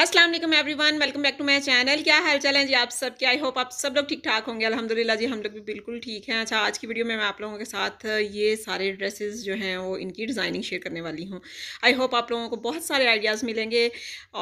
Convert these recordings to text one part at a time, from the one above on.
Aslam everyone welcome back to my channel क्या हाल चाल है जी आप सब क्या आई होप आप सब लोग ठीक ठाक होंगे अल्हम्दुलिल्लाह जी हम लोग भी बिल्कुल ठीक हैं अच्छा आज की वीडियो में मैं आप लोगों के साथ ये सारे ड्रेसेस जो हैं वो इनकी डिज़ाइनिंग शेयर करने वाली हूँ आई होप आप लोगों को बहुत सारे आइडियाज़ मिलेंगे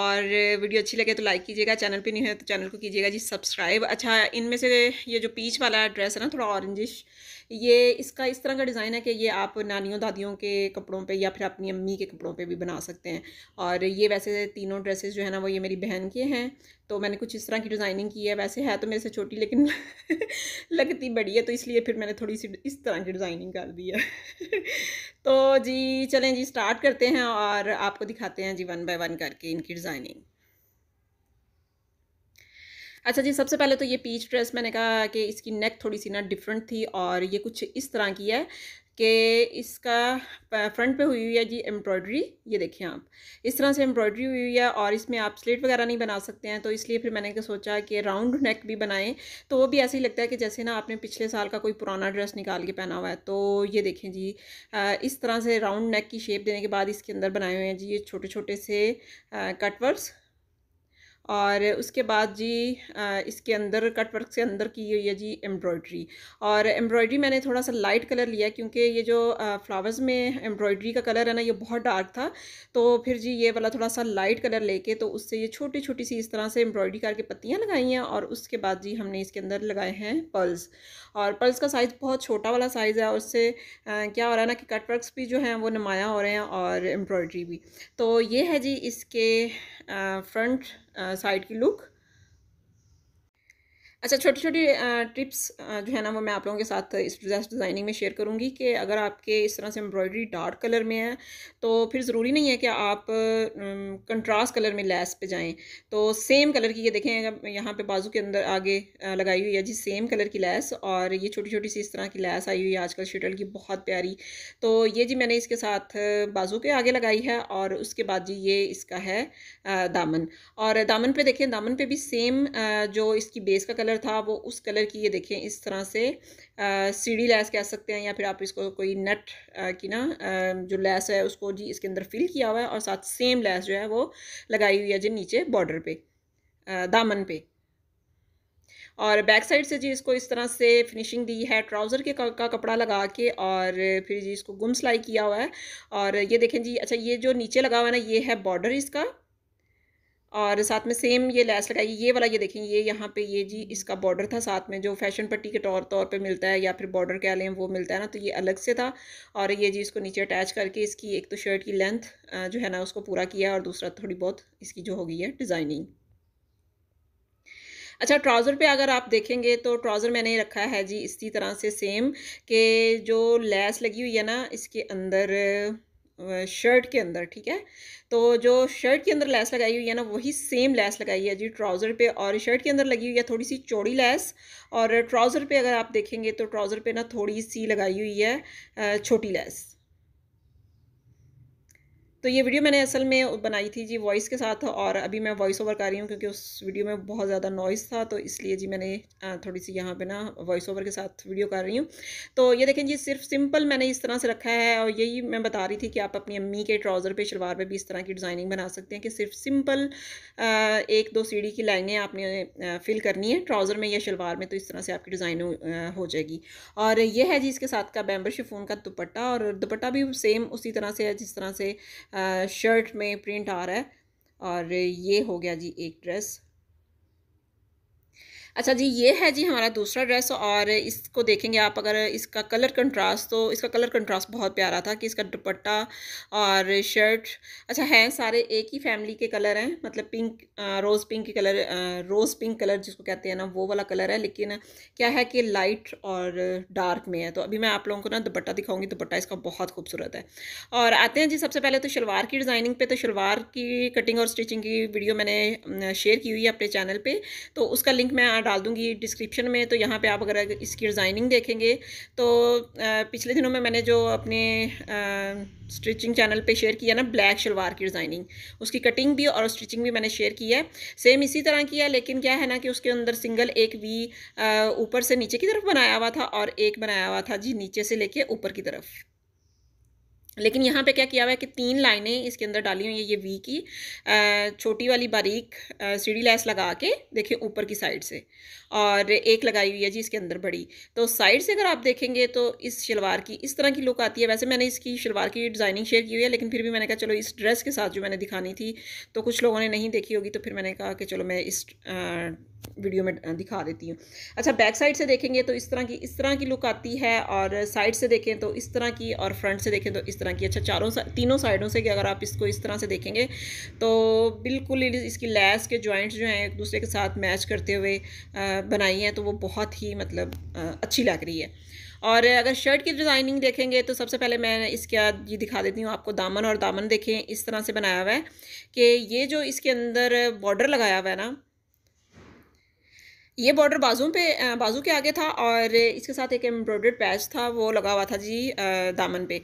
और वीडियो अच्छी लगे तो लाइक कीजिएगा चैनल पर नहीं है तो चैनल को कीजिएगा जी सब्सक्राइब अच्छा इनमें से ये जो पीच वाला ड्रेस है ना थोड़ा ऑरेंजिश ये इसका इस तरह का डिज़ाइन है कि ये आप नानियों दादियों के कपड़ों पर या फिर अपनी अम्मी के कपड़ों पर भी बना सकते हैं और ये वैसे तीनों ड्रेसेज जो है ना वो ये मेरी बहन के हैं तो मैंने कुछ इस तरह की डिज़ाइनिंग की है वैसे है तो मेरे से छोटी लेकिन लगती बड़ी है तो इसलिए फिर मैंने थोड़ी सी इस तरह की डिज़ाइनिंग कर दी है तो जी चलें जी स्टार्ट करते हैं और आपको दिखाते हैं जी वन बाय वन करके इनकी डिज़ाइनिंग अच्छा जी सबसे पहले तो ये पीच ड्रेस मैंने कहा कि इसकी नेक थोड़ी सी ना डिफरेंट थी और ये कुछ इस तरह की है कि इसका फ्रंट पे हुई हुई है जी एम्ब्रॉयडरी ये देखें आप इस तरह से एम्ब्रॉयडरी हुई हुई है और इसमें आप स्लेट वगैरह नहीं बना सकते हैं तो इसलिए फिर मैंने सोचा कि राउंड नेक भी बनाएं तो वो भी ऐसे ही लगता है कि जैसे ना आपने पिछले साल का कोई पुराना ड्रेस निकाल के पहना हुआ है तो ये देखें जी इस तरह से राउंड नेक की शेप देने के बाद इसके अंदर बनाए हुए हैं जी ये छोटे छोटे से कटवर्स और उसके बाद जी इसके अंदर कटवर्क से के अंदर की हुई है जी एम्ब्रॉयड्री और एम्ब्रॉयड्री मैंने थोड़ा सा लाइट कलर लिया क्योंकि ये जो फ्लावर्स में एम्ब्रॉयड्री का कलर है ना ये बहुत डार्क था तो फिर जी ये वाला थोड़ा सा लाइट कलर लेके तो उससे ये छोटी छोटी सी इस तरह से एम्ब्रॉयड्री करके पत्तियाँ लगाई हैं और उसके बाद जी हमने इसके अंदर लगाए हैं पर्ल्स और पर्ल्स का साइज़ बहुत छोटा वाला साइज़ है और उससे क्या हो रहा है ना कि कटवर्कस भी जो हैं वो नुमाया हो रहे हैं और एम्ब्रॉयड्री भी तो ये है जी इसके फ्रंट साइड uh, की लुक अच्छा छोटी छोटी टिप्स जो है ना वो मैं आप लोगों के साथ इस ड्रेस डिज़ाइनिंग में शेयर करूँगी कि अगर आपके इस तरह से एम्ब्रॉयडरी डार्क कलर में है तो फिर ज़रूरी नहीं है कि आप कंट्रास्ट कलर में लैस पे जाएं तो सेम कलर की ये देखें यहाँ पे बाजू के अंदर आगे लगाई हुई है जी सेम कलर की लैस और ये छोटी छोटी सी इस तरह की लैस आई हुई है आजकल शटल की बहुत प्यारी तो ये जी मैंने इसके साथ बाजू के आगे लगाई है और उसके बाद जी ये इसका है दामन और दामन पर देखें दामन पर भी सेम जो इसकी बेस का कलर कलर था वो उस कलर की ये देखें इस तरह से सीढ़ी लैस कह सकते हैं या फिर आप इसको कोई नट की ना जो लैस है उसको जी इसके अंदर फिल किया हुआ है और साथ सेम लैस जो है वो लगाई हुई है जी नीचे बॉर्डर पे दामन पे और बैक साइड से जी इसको इस तरह से फिनिशिंग दी है ट्राउज़र के का, का कपड़ा लगा के और फिर जी इसको गुम सिलाई किया हुआ है और ये देखें जी अच्छा ये जो नीचे लगा हुआ है ना ये है बॉर्डर इसका और साथ में सेम ये लैस लगाइए ये वाला ये देखें ये यहाँ पे ये जी इसका बॉर्डर था साथ में जो फैशन पट्टी के तौर तौर पे मिलता है या फिर बॉर्डर कह लें वो मिलता है ना तो ये अलग से था और ये जी इसको नीचे अटैच करके इसकी एक तो शर्ट की लेंथ जो है ना उसको पूरा किया और दूसरा थोड़ी बहुत इसकी जो हो गई है डिज़ाइनिंग अच्छा ट्राउज़र पे अगर आप देखेंगे तो ट्राउज़र मैंने रखा है जी इसी तरह से सेम के जो लैस लगी हुई है ना इसके अंदर शर्ट के अंदर ठीक है तो जो शर्ट के अंदर लैस लगाई हुई है ना वही सेम लैस लगाई है जी ट्राउज़र पे और शर्ट के अंदर लगी हुई है थोड़ी सी चौड़ी लैस और ट्राउज़र पे अगर आप देखेंगे तो ट्राउज़र पे ना थोड़ी सी लगाई हुई है छोटी लैस तो ये वीडियो मैंने असल में बनाई थी जी वॉइस के साथ और अभी मैं वॉइस ओवर कर रही हूँ क्योंकि उस वीडियो में बहुत ज़्यादा नॉइज़ था तो इसलिए जी मैंने थोड़ी सी यहाँ पे ना वॉइस ओवर के साथ वीडियो कर रही हूँ तो ये देखें जी सिर्फ सिंपल मैंने इस तरह से रखा है और यही मैं बता रही थी कि आप अपनी अम्मी के ट्राउज़र पर शलवार पर भी इस तरह की डिज़ाइनिंग बना सकते हैं कि सिर्फ सिंपल एक दो सीढ़ी की लाइनें आपने फिल करनी है ट्राउज़र में या शलवार में तो इस तरह से आपकी डिज़ाइन हो जाएगी और यह है जी इसके साथ का बैम्बर शिफोन का दुपट्टा और दुपट्टा भी सेम उसी तरह से है जिस तरह से शर्ट में प्रिंट आ रहा है और ये हो गया जी एक ड्रेस अच्छा जी ये है जी हमारा दूसरा ड्रेस और इसको देखेंगे आप अगर इसका कलर कंट्रास्ट तो इसका कलर कंट्रास्ट बहुत प्यारा था कि इसका दुपट्टा और शर्ट अच्छा हैं सारे एक ही फैमिली के कलर हैं मतलब पिंक रोज़ पिंक के कलर रोज़ पिंक कलर जिसको कहते हैं ना वो वाला कलर है लेकिन क्या है कि लाइट और डार्क में है तो अभी मैं आप लोगों को ना दुपट्टा दिखाऊंगी दुपट्टा इसका बहुत खूबसूरत है और आते हैं जी सबसे पहले तो शलवार की डिज़ाइनिंग पे तो शलवार की कटिंग और स्टिचिंग की वीडियो मैंने शेयर की हुई है अपने चैनल पर तो उसका लिंक मैं मैं डाल दूंगी डिस्क्रिप्शन में तो यहाँ पे आप अगर इसकी डिज़ाइनिंग देखेंगे तो पिछले दिनों में मैंने जो अपने स्टिचिंग चैनल पे शेयर किया ना ब्लैक शलवार की डिज़ाइनिंग उसकी कटिंग भी और स्टिचिंग भी मैंने शेयर की है सेम इसी तरह की है लेकिन क्या है ना कि उसके अंदर सिंगल एक वी ऊपर से नीचे की तरफ बनाया हुआ था और एक बनाया हुआ था जी नीचे से लेके ऊपर की तरफ लेकिन यहाँ पे क्या किया हुआ है कि तीन लाइनें इसके अंदर डाली हुई है ये वी की छोटी वाली बारीक सीढ़ी लैस लगा के देखें ऊपर की साइड से और एक लगाई हुई है जी इसके अंदर बड़ी तो साइड से अगर आप देखेंगे तो इस शलवार की इस तरह की लुक आती है वैसे मैंने इसकी शलवार की डिज़ाइनिंग शेयर की हुई है लेकिन फिर भी मैंने कहा चलो इस ड्रेस के साथ जो मैंने दिखानी थी तो कुछ लोगों ने नहीं देखी होगी तो फिर मैंने कहा कि चलो मैं इस आ, वीडियो में दिखा देती हूँ अच्छा बैक साइड से देखेंगे तो इस तरह की इस तरह की लुक आती है और साइड से देखें तो इस तरह की और फ्रंट से देखें तो इस तरह की अच्छा चारों सा, तीनों साइडों से अगर आप इसको इस तरह से देखेंगे तो बिल्कुल इसकी लैस के जॉइंट्स जो हैं एक दूसरे के साथ मैच करते हुए बनाई हैं तो वो बहुत ही मतलब अच्छी लग रही है और अगर शर्ट की डिज़ाइनिंग देखेंगे तो सबसे पहले मैं बाद ये दिखा देती हूँ आपको दामन और दामन देखें इस तरह से बनाया हुआ है कि ये जो इसके अंदर बॉर्डर लगाया हुआ है ना ये बॉर्डर बाजू पे बाजू के आगे था और इसके साथ एक एम्ब्रॉयड पैच था वो लगा हुआ था जी दामन पे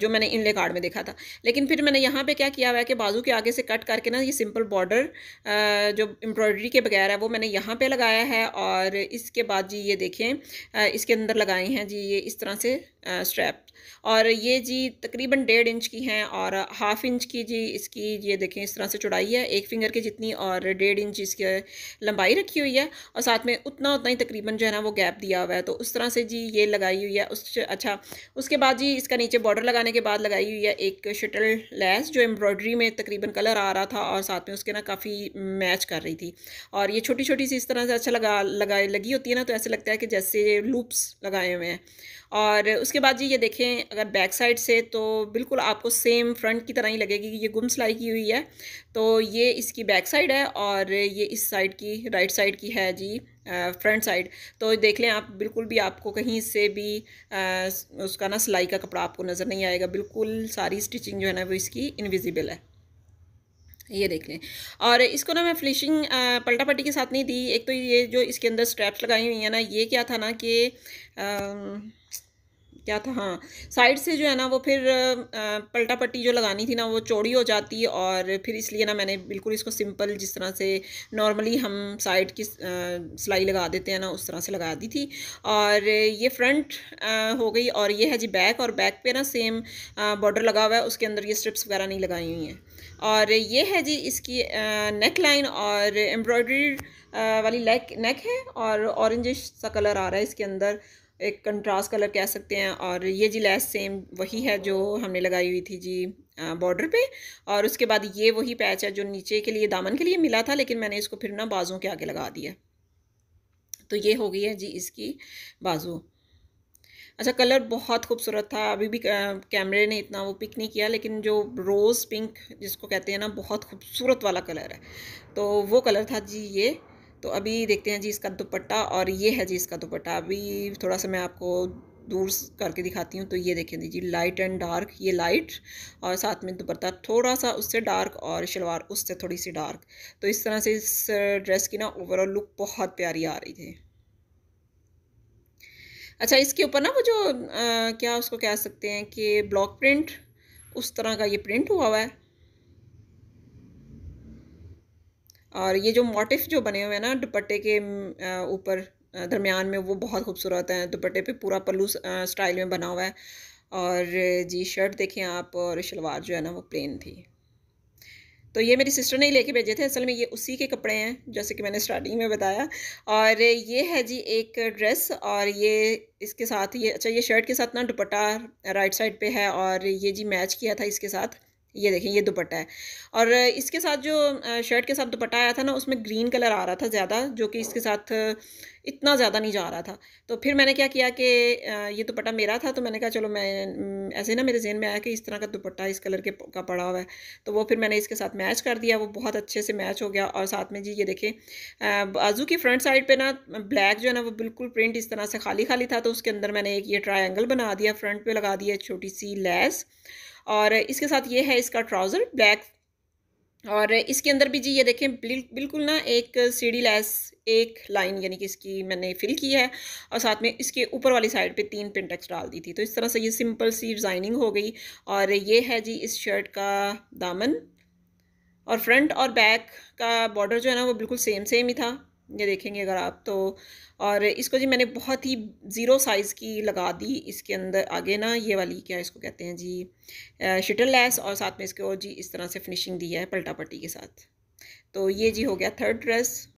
जो मैंने इनले कार्ड में देखा था लेकिन फिर मैंने यहाँ पे क्या किया हुआ है कि बाजू के आगे से कट करके ना ये सिंपल बॉर्डर जो एम्ब्रॉयडरी के बगैर है वो मैंने यहाँ पे लगाया है और इसके बाद जी ये देखें इसके अंदर लगाए हैं जी ये इस तरह से स्ट्रैप और ये जी तकरीबन डेढ़ इंच की हैं और हाफ़ इंच की जी इसकी ये देखें इस तरह से चौड़ाई है एक फिंगर की जितनी और डेढ़ इंच इसकी लंबाई रखी हुई है और साथ में उतना उतना ही तकरीबन जो है ना वो गैप दिया हुआ है तो उस तरह से जी ये लगाई हुई है उस अच्छा उसके बाद जी इसका नीचे बॉर्डर लगाने के बाद लगाई हुई है एक शटल लैस जो एम्ब्रॉयडरी में तकरीबन कलर आ रहा था और साथ में उसके ना काफ़ी मैच कर रही थी और ये छोटी छोटी सी इस तरह से अच्छा लगा लगाए लगी होती है ना तो ऐसे लगता है कि जैसे लूप्स लगाए हुए हैं और उसके बाद जी ये देखें देखें अगर बैक साइड से तो बिल्कुल आपको सेम फ्रंट की तरह ही लगेगी कि ये गुम सिलाई की हुई है तो ये इसकी बैक साइड है और ये इस साइड की राइट साइड की है जी फ्रंट साइड तो देख लें आप बिल्कुल भी आपको कहीं से भी आ, उसका ना सिलाई का कपड़ा आपको नज़र नहीं आएगा बिल्कुल सारी स्टिचिंग जो है ना वो इसकी इनविजिबल है ये देख लें और इसको ना मैं फिनिशिंग पलटा पट्टी के साथ नहीं दी एक तो ये जो इसके अंदर स्ट्रैप्स लगाई हुई हैं ना ये क्या था ना कि क्या था हाँ साइड से जो है ना वो फिर पलटा पट्टी जो लगानी थी ना वो चौड़ी हो जाती और फिर इसलिए ना मैंने बिल्कुल इसको सिंपल जिस तरह से नॉर्मली हम साइड की सिलाई लगा देते हैं ना उस तरह से लगा दी थी और ये फ्रंट हो गई और ये है जी बैक और बैक पे ना सेम बॉर्डर लगा हुआ है उसके अंदर ये स्ट्रिप्स वगैरह नहीं लगाई हुई हैं और ये है जी इसकी नेक लाइन और एम्ब्रॉयडरी वाली लेक नेक है और ऑरेंजिश सा कलर आ रहा है इसके अंदर एक कंट्रास्ट कलर कह सकते हैं और ये जी लैस सेम वही है जो हमने लगाई हुई थी जी बॉर्डर पे और उसके बाद ये वही पैच है जो नीचे के लिए दामन के लिए मिला था लेकिन मैंने इसको फिर ना बाजू के आगे लगा दिया तो ये हो गई है जी इसकी बाजू अच्छा कलर बहुत खूबसूरत था अभी भी कैमरे ने इतना वो पिक नहीं किया लेकिन जो रोज़ पिंक जिसको कहते हैं ना बहुत खूबसूरत वाला कलर है तो वो कलर था जी ये तो अभी देखते हैं जी इसका दुपट्टा और ये है जी इसका दुपट्टा अभी थोड़ा सा मैं आपको दूर करके दिखाती हूँ तो ये देखें जी लाइट एंड डार्क ये लाइट और साथ में दुपट्टा थोड़ा सा उससे डार्क और शलवार उससे थोड़ी सी डार्क तो इस तरह से इस ड्रेस की ना ओवरऑल लुक बहुत प्यारी आ रही थी अच्छा इसके ऊपर ना वो जो आ, क्या उसको कह सकते हैं कि ब्लॉक प्रिंट उस तरह का ये प्रिंट हुआ हुआ है और ये जो मोटिफ जो बने हुए हैं ना दुपट्टे के ऊपर दरमियान में वो बहुत खूबसूरत हैं दुपट्टे पे पूरा पल्लू स्टाइल में बना हुआ है और जी शर्ट देखें आप और शलवार जो है ना वो प्लेन थी तो ये मेरी सिस्टर ने ही लेके भेजे थे असल में ये उसी के कपड़े हैं जैसे कि मैंने स्टार्टिंग में बताया और ये है जी एक ड्रेस और ये इसके साथ ये अच्छा ये शर्ट के साथ ना दुपट्टा राइट साइड पे है और ये जी मैच किया था इसके साथ ये देखें ये दुपट्टा है और इसके साथ जो शर्ट के साथ दुपट्टा आया था ना उसमें ग्रीन कलर आ रहा था ज़्यादा जो कि इसके साथ इतना ज़्यादा नहीं जा रहा था तो फिर मैंने क्या किया कि ये दुपट्टा मेरा था तो मैंने कहा चलो मैं ऐसे ना मेरे जहन में आया कि इस तरह का दुपट्टा इस कलर के का पड़ा हुआ है तो वो फिर मैंने इसके साथ मैच कर दिया वो बहुत अच्छे से मैच हो गया और साथ में जी ये देखें बाजू की फ्रंट साइड पर ना ब्लैक जो है ना वो बिल्कुल प्रिंट इस तरह से खाली खाली था तो उसके अंदर मैंने एक ये ट्राइंगल बना दिया फ्रंट पर लगा दिया छोटी सी लैस और इसके साथ ये है इसका ट्राउज़र ब्लैक और इसके अंदर भी जी ये देखें बिल्कुल ना एक सीढ़ी लैस एक लाइन यानी कि इसकी मैंने फिल की है और साथ में इसके ऊपर वाली साइड पे तीन पिंटेक्स डाल दी थी तो इस तरह से ये सिंपल सी डिज़ाइनिंग हो गई और ये है जी इस शर्ट का दामन और फ्रंट और बैक का बॉर्डर जो है ना वो बिल्कुल सेम सेम ही था ये देखेंगे अगर आप तो और इसको जी मैंने बहुत ही ज़ीरो साइज़ की लगा दी इसके अंदर आगे ना ये वाली क्या इसको कहते हैं जी शटर लेस और साथ में इसके और जी इस तरह से फिनिशिंग दी है पलटा पट्टी के साथ तो ये जी हो गया थर्ड ड्रेस